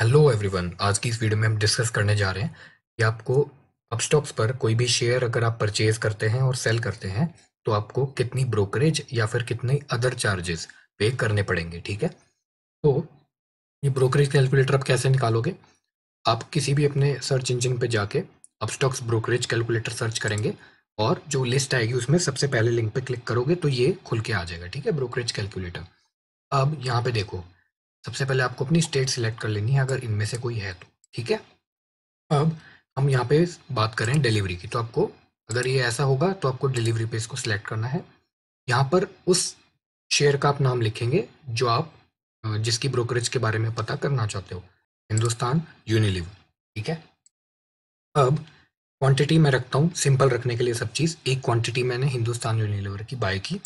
hello everyone आज की इस वीडियो में हम डिस्कस करने जा रहे हैं कि आपको अपस्टॉक्स पर कोई भी शेयर अगर आप परचेज करते हैं और सेल करते हैं तो आपको कितनी ब्रोकरेज या फिर कितने अदर चार्जेस पे करने पड़ेंगे ठीक है तो ये ब्रोकरेज कैलकुलेटर आप कैसे निकालोगे आप किसी भी अपने सर्च इंजन पे जाके अपस्टॉक्स ब्रोकरेज कैलकुलेटर सर्च करेंगे और जो लिस्ट आएगी उसमें सबसे पहले लिंक पर क्लिक करोगे तो ये खुल के आ जाएगा ठीक है ब्रोकरेज कैलकुलेटर अब यहाँ पर देखो सबसे पहले आपको अपनी स्टेट सिलेक्ट कर लेनी है अगर इनमें से कोई है तो ठीक है अब हम यहाँ पे बात करें डिलीवरी की तो आपको अगर ये ऐसा होगा तो आपको डिलीवरी पे इसको सिलेक्ट करना है यहाँ पर उस शेयर का आप नाम लिखेंगे जो आप जिसकी ब्रोकरेज के बारे में पता करना चाहते हो हिंदुस्तान यूनिलिव ठीक है अब क्वांटिटी मैं रखता हूँ सिंपल रखने के लिए सब चीज़ एक क्वांटिटी मैंने हिंदुस्तान यूनिलिवर की बाय की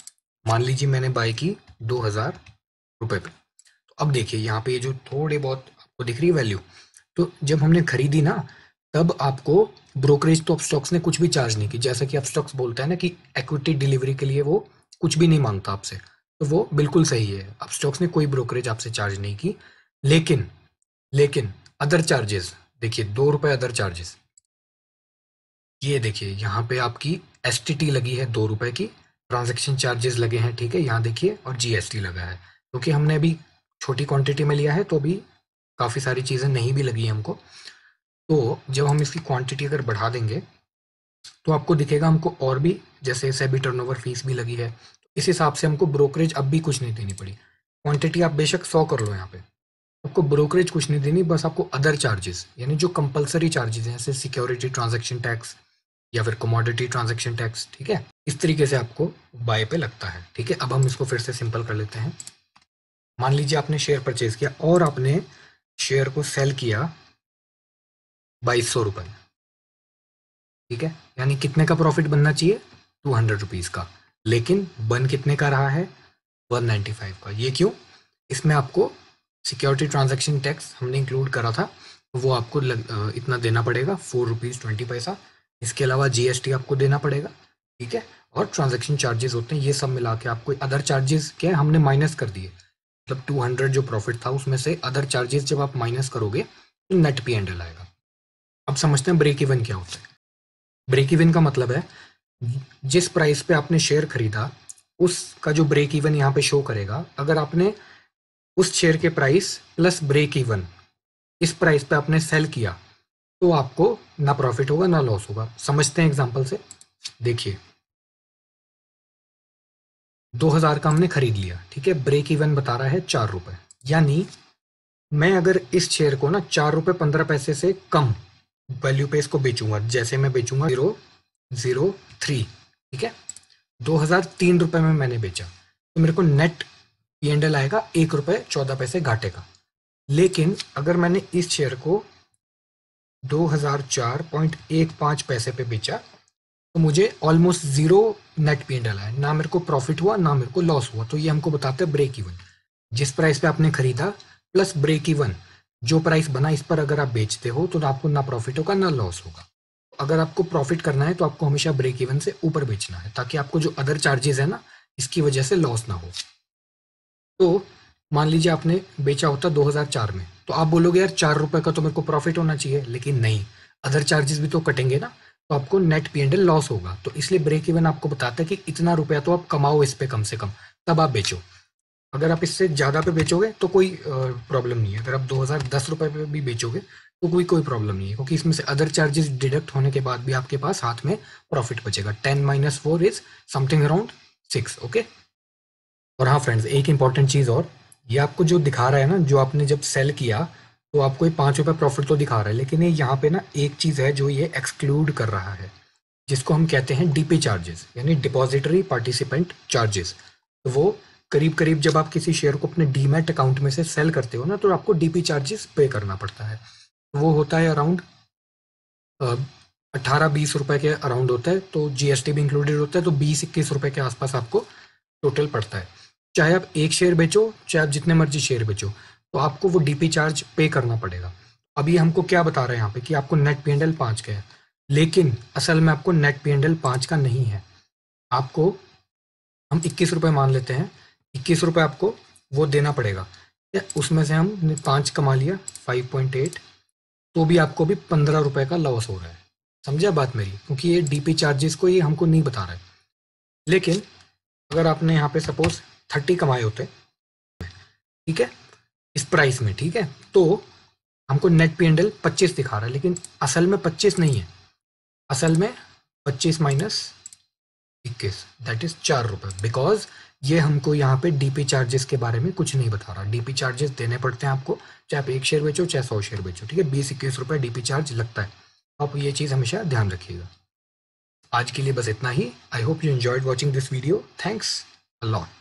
मान लीजिए मैंने बाय की दो हज़ार रुपये पर अब देखिए यहाँ पे ये जो थोड़े बहुत आपको दिख रही है वैल्यू तो जब हमने खरीदी ना तब आपको ब्रोकरेज तो अपस्टॉक्स स्टॉक्स ने कुछ भी चार्ज नहीं की जैसा कि आप स्टॉक्स बोलता है ना कि एक्विटी डिलीवरी के लिए वो कुछ भी नहीं मांगता आपसे तो वो बिल्कुल सही है अब स्टॉक्स ने कोई ब्रोकरेज आपसे चार्ज नहीं की लेकिन लेकिन अदर चार्जेस देखिए दो रुपये अदर चार्जेस ये देखिए यहाँ पे आपकी एस लगी है दो रुपए की ट्रांजेक्शन चार्जेस लगे हैं ठीक है यहाँ देखिए और जीएसटी लगा है क्योंकि तो हमने अभी छोटी क्वांटिटी में लिया है तो भी काफ़ी सारी चीज़ें नहीं भी लगी हमको तो जब हम इसकी क्वांटिटी अगर बढ़ा देंगे तो आपको दिखेगा हमको और भी जैसे सेबी टर्नओवर फीस भी लगी है इस हिसाब से हमको ब्रोकरेज अब भी कुछ नहीं देनी पड़ी क्वांटिटी आप बेशक सौ कर लो यहाँ पे आपको ब्रोकरेज कुछ नहीं देनी बस आपको अदर चार्जेस यानी जो कंपलसरी चार्जेस हैं जैसे सिक्योरिटी ट्रांजेक्शन टैक्स या फिर कमोडिटी ट्रांजेक्शन टैक्स ठीक है इस तरीके से आपको बाय पे लगता है ठीक है अब हम इसको फिर से सिंपल कर लेते हैं मान लीजिए आपने शेयर परचेज किया और आपने शेयर को सेल किया बाईस सौ रुपये ठीक है यानी कितने का प्रॉफिट बनना चाहिए टू हंड्रेड रुपीज़ का लेकिन बन कितने का रहा है वन नाइन्टी फाइव का ये क्यों इसमें आपको सिक्योरिटी ट्रांजेक्शन टैक्स हमने इंक्लूड करा था वो आपको लग, इतना देना पड़ेगा फोर रुपीज़ ट्वेंटी पैसा इसके अलावा जीएसटी आपको देना पड़ेगा ठीक है और ट्रांजेक्शन चार्जेस होते हैं ये सब मिला के आपको अदर चार्जेस क्या हमने माइनस कर दिए मतलब 200 जो प्रॉफिट था उसमें से अदर चार्जेस जब आप माइनस करोगे तो नेट पी एंडल आएगा अब समझते हैं ब्रेक इवन क्या होता है ब्रेक इवन का मतलब है जिस प्राइस पे आपने शेयर खरीदा उसका जो ब्रेक इवन यहाँ पे शो करेगा अगर आपने उस शेयर के प्राइस प्लस ब्रेक इवन इस प्राइस पे आपने सेल किया तो आपको ना प्रॉफिट होगा ना लॉस होगा समझते हैं एग्जाम्पल से देखिए दो हज़ार का हमने खरीद लिया ठीक है ब्रेक इवन बता रहा है चार रुपए यानी मैं अगर इस शेयर को ना चार रुपए पंद्रह पैसे से कम वैल्यू पे इसको बेचूंगा जैसे मैं बेचूंगा जीरो जीरो थ्री ठीक है दो हज़ार तीन रुपए में मैंने बेचा तो मेरे को नेट पी एंडल आएगा एक रुपए चौदह पैसे घाटे का लेकिन अगर मैंने इस शेयर को दो हज़ार चार पॉइंट एक पांच पैसे पे बेचा तो मुझे ऑलमोस्ट ज़ीरो नेट पेन डाला है ना मेरे को प्रॉफिट हुआ ना मेरे को लॉस हुआ तो ये हमको बताते हैं ब्रेक इवन जिस प्राइस पे आपने खरीदा प्लस ब्रेक इवन जो प्राइस बना इस पर अगर आप बेचते हो तो आपको ना प्रॉफिट होगा ना लॉस होगा अगर आपको प्रॉफिट करना है तो आपको हमेशा ब्रेक इवन से ऊपर बेचना है ताकि आपको जो अदर चार्जेस है ना इसकी वजह से लॉस ना हो तो मान लीजिए आपने बेचा होता 2004 में तो आप बोलोगे यार चार रुपए का तो मेरे को प्रॉफिट होना चाहिए लेकिन नहीं अदर चार्जेस भी तो कटेंगे ना तो आपको नेट पी एंड लॉस होगा तो इसलिए ब्रेक इवन आपको बताता है कि इतना रुपया तो आप कमाओ इस पर कम से कम तब आप बेचो अगर आप इससे ज़्यादा पे बेचोगे तो कोई प्रॉब्लम नहीं है अगर आप दो हज़ार दस रुपए पे भी बेचोगे तो कोई कोई प्रॉब्लम नहीं है क्योंकि इसमें से अदर चार्जेस डिडक्ट होने के बाद भी आपके पास हाथ में प्रॉफिट बचेगा ten minus four is something around six okay और हाँ फ्रेंड्स एक इंपॉर्टेंट चीज़ और ये आपको जो दिखा रहा है ना जो आपने जब सेल किया तो आपको ये पाँच रुपये प्रॉफिट तो दिखा रहा है लेकिन ये यहाँ पे ना एक चीज़ है जो ये एक्सक्लूड कर रहा है जिसको हम कहते हैं डीपी चार्जेस यानी डिपॉजिटरी पार्टिसिपेंट चार्जेस तो वो करीब करीब जब आप किसी शेयर को अपने डीमेट अकाउंट में से सेल करते हो ना तो आपको डीपी चार्जेस पे करना पड़ता है तो वो होता है अराउंड अट्ठारह बीस रुपये के अराउंड होता है तो जीएसटी भी इंक्लूडेड होता है तो बीस इक्कीस रुपये के आसपास आपको टोटल पड़ता है चाहे आप एक शेयर बेचो चाहे आप जितने मर्जी शेयर बेचो तो आपको वो डीपी चार्ज पे करना पड़ेगा अभी हमको क्या बता रहे हैं यहाँ पे कि आपको नेट पी एंड एल पाँच का है लेकिन असल में आपको नेट पी एंड एल पाँच का नहीं है आपको हम इक्कीस रुपये मान लेते हैं इक्कीस रुपये आपको वो देना पड़ेगा उसमें से हमने पाँच कमा लिया फाइव पॉइंट एट तो भी आपको भी पंद्रह रुपये का लॉस हो रहा है समझा बात मेरी क्योंकि ये डीपी चार्जेस को ये हमको नहीं बता रहा है लेकिन अगर आपने यहाँ पे सपोज थर्टी कमाए होते ठीक है प्राइस में ठीक है तो हमको नेट पी एंडल पच्चीस दिखा रहा है लेकिन असल में पच्चीस नहीं है असल में पच्चीस माइनस इक्कीस दैट इज चार रुपये बिकॉज ये हमको यहाँ पे डीपी चार्जेस के बारे में कुछ नहीं बता रहा डीपी चार्जेस देने पड़ते हैं आपको चाहे आप एक शेयर बेचो चाहे सौ शेयर बेचो ठीक है बीस इक्कीस रुपये डीपी चार्ज लगता है आप ये चीज़ हमेशा ध्यान रखिएगा आज के लिए बस इतना ही I hope you enjoyed watching this video thanks allot